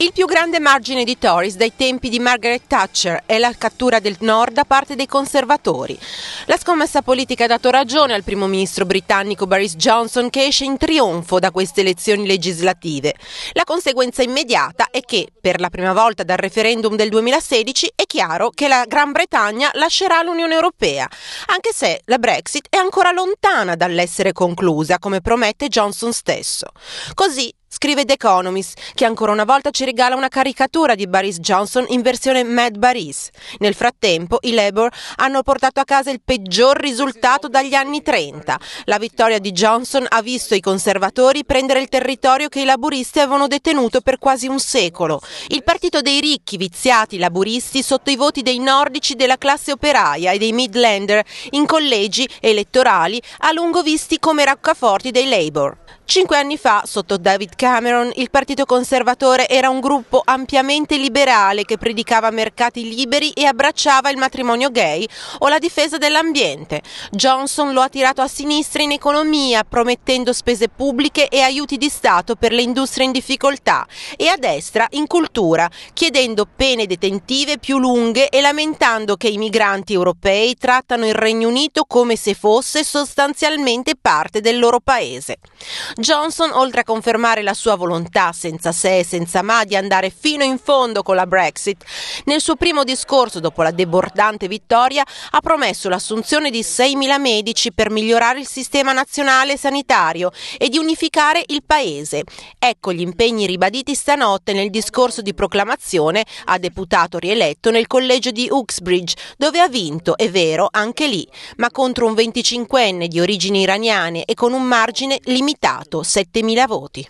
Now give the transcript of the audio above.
Il più grande margine di Tories dai tempi di Margaret Thatcher è la cattura del Nord da parte dei conservatori. La scommessa politica ha dato ragione al primo ministro britannico Boris Johnson che esce in trionfo da queste elezioni legislative. La conseguenza immediata è che, per la prima volta dal referendum del 2016, è chiaro che la Gran Bretagna lascerà l'Unione Europea, anche se la Brexit è ancora lontana dall'essere conclusa, come promette Johnson stesso. Così Scrive The Economist, che ancora una volta ci regala una caricatura di Boris Johnson in versione Mad Boris. Nel frattempo, i Labour hanno portato a casa il peggior risultato dagli anni 30. La vittoria di Johnson ha visto i conservatori prendere il territorio che i laburisti avevano detenuto per quasi un secolo. Il partito dei ricchi, viziati laburisti sotto i voti dei nordici della classe operaia e dei Midlander in collegi elettorali a lungo visti come raccaforti dei Labour. Cinque anni fa, sotto David Cameron, il partito conservatore era un gruppo ampiamente liberale che predicava mercati liberi e abbracciava il matrimonio gay o la difesa dell'ambiente. Johnson lo ha tirato a sinistra in economia, promettendo spese pubbliche e aiuti di Stato per le industrie in difficoltà, e a destra in cultura, chiedendo pene detentive più lunghe e lamentando che i migranti europei trattano il Regno Unito come se fosse sostanzialmente parte del loro paese. Johnson, oltre a confermare la sua volontà, senza se e senza ma, di andare fino in fondo con la Brexit. Nel suo primo discorso, dopo la debordante vittoria, ha promesso l'assunzione di 6.000 medici per migliorare il sistema nazionale sanitario e di unificare il paese. Ecco gli impegni ribaditi stanotte nel discorso di proclamazione a deputato rieletto nel collegio di Uxbridge, dove ha vinto, è vero, anche lì, ma contro un 25enne di origini iraniane e con un margine limitato, 7.000 voti.